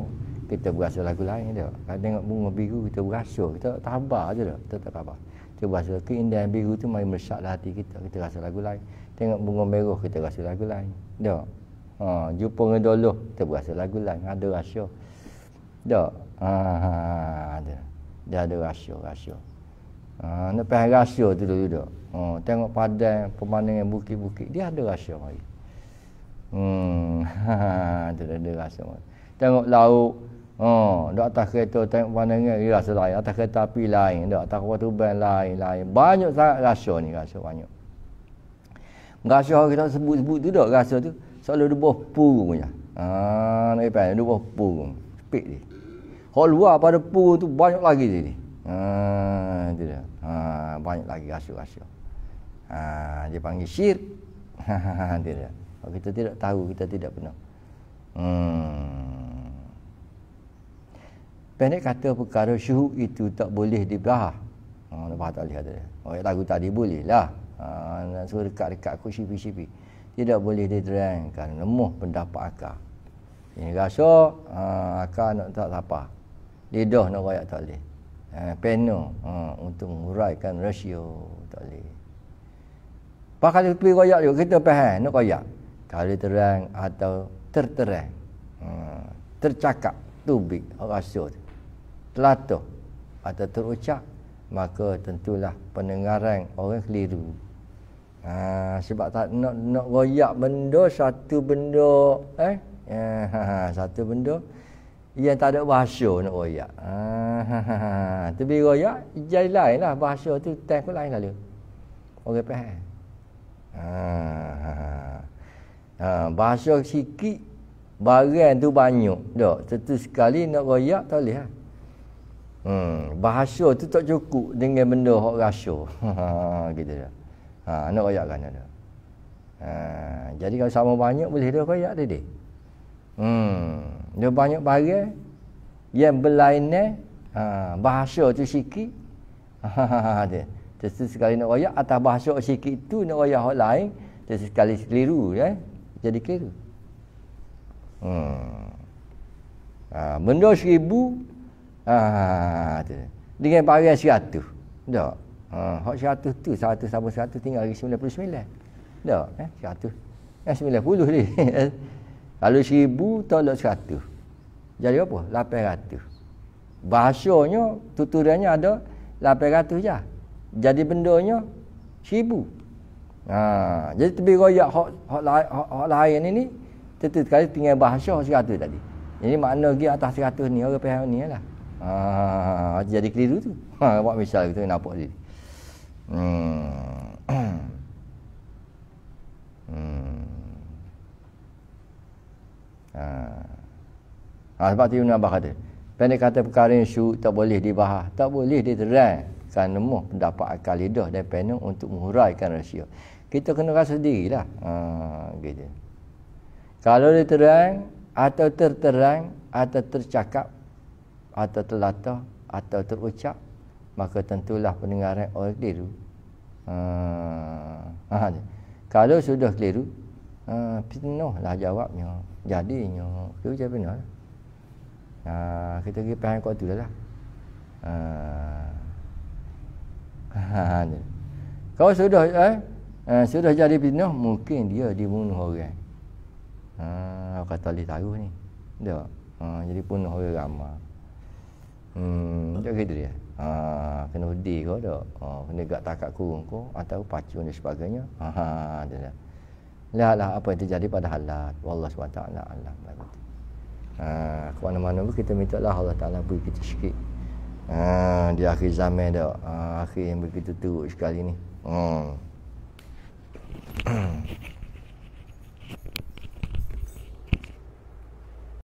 kita berasa lagu lain dia. Kalau tengok bunga biru kita berasa kita tabah aja dah. Kita tak tabah. Kita ke keindahan biru tu mari meresaklah hati kita. Kita rasa lagu lain. Tengok bunga merah kita rasa lagu lain. Tak. Ha, jumpa dengan doloh kita rasa lagu lain. Ada rasa. Tak. Ha, ha, ha, ada. Dia ada rasa, rasa. Ha, nak pergi rasa tu dulu tak. Ha, tengok padang, pemandangan bukit-bukit. Dia ada rasa mari. Hmm, ha, ha, ha, ada rasa mari. Tengok laut, Oh, di atas kereta tengok pandangan dia rasa lain, atas kereta api lain, di atas kuat lain, lain. Banyak sangat rasa ni, rasa banyak. Rasa kita sebut-sebut tu tak rasa tu, selalu dia buah puru punya. Ha, ah, nak dia buah puru. Spek dia. Hal luar pada puru tu banyak lagi sini. Ha, tu dia. Ha, banyak lagi rasa-rasa. Ha, ah, dia panggil syir. Ha, tu dia. Kita tidak tahu, kita tidak pernah. Hmm. Pendek kata perkara syuhud itu tak boleh dibahas. Ah, ha, nampak tak boleh ada. Oh, lagu tadi boleh lah. Ha, ah, nak suruh dekat-dekat aku sipi-sipi. Tidak boleh diterangkan. Lemuh pendapat akal. Ini rasa ha, akal nak tak apa. Lidah nak rakyat tak boleh. Ha, ah, Pena ha, untuk menguraikan rasio tak boleh. Pakai tepi rakyat juga. Kita faham nak rakyat. Kali terang atau terterang. Ha, tercakap. Tubik. Rasio tu telatuh atau terucap maka tentulah pendengaran orang keliru ha, sebab tak nak nak royak benda satu benda eh ya, ha, ha, satu benda yang tak ada bahasa nak royak ha, ha, ha. ha. tapi royak jadi lain lah bahasa tu tak pun lain lalu orang paham ha, ha, ha. bahasa sikit barang tu banyak dok tentu sekali nak royak tak boleh ha. Hmm, bahasa tu tak cukup dengan benda hak rasa. Ha gitu dia. Ha nak royak kan dia. Ha jadi kalau sama banyak boleh dia royak dia dia. Hmm, dia banyak barang yang berlainan ha bahasa tu sikit. Ha dia. Jadi sekali nak royak atas bahasa sikit tu nak royak hak lain, jadi sekali keliru ya. Eh? Jadi keliru. Hmm. Ha, benda seribu Ha, tu. Dengan bahaya ha, 100. Eh, eh, tak. Ha, hak 100 tu 100 sama 100 tinggal lagi 99. Tak, eh 100. Eh 90 ni. Kalau 1000 tolak 100. Jadi apa? 800. Bahasanya tuturannya ada 800 je. Jadi bendanya 1000. Ha, jadi lebih royak hak hak lain hak, hak lain ni tetap kali tinggal bahasa 100 tadi. Ini makna pergi atas 100 ni orang pihak ni lah. Ah, jadi keliru tu. Ha, buat misal kita nampak dia. Hmm. hmm. Ha. ha sebab tu Abah kata. Pendek kata perkara yang syuk tak boleh dibahas. Tak boleh diterang. Kan nemuh pendapat akal lidah dan panel untuk menghuraikan rahsia. Kita kena rasa dirilah. Ha, gitu. Kalau diterang atau terterang atau tercakap atau terlata atau terucap maka tentulah pendengaran orang keliru ha, ha, kalau sudah keliru ha, ah, penuh lah jawabnya jadinya itu je penuh lah. ha, kita pergi pahang kau tu lah ha, ha, kalau sudah eh, ha, sudah jadi penuh mungkin dia dibunuh orang ha, kata dia tahu ni tak ha, jadi bunuh orang ramah Hmm, macam gitu dia. Ha, kena berdiri kau tak? Ha, kena gak takat kurung kau atau pacu dan sebagainya. Ha, ha dia, dia. Lah apa yang terjadi pada halat. Allah SWT Allah. Ha, ke mana-mana pun kita minta lah Allah Ta'ala beri kita sikit. Ha, di akhir zaman dah. Ha, akhir yang begitu teruk sekali ni. Hmm.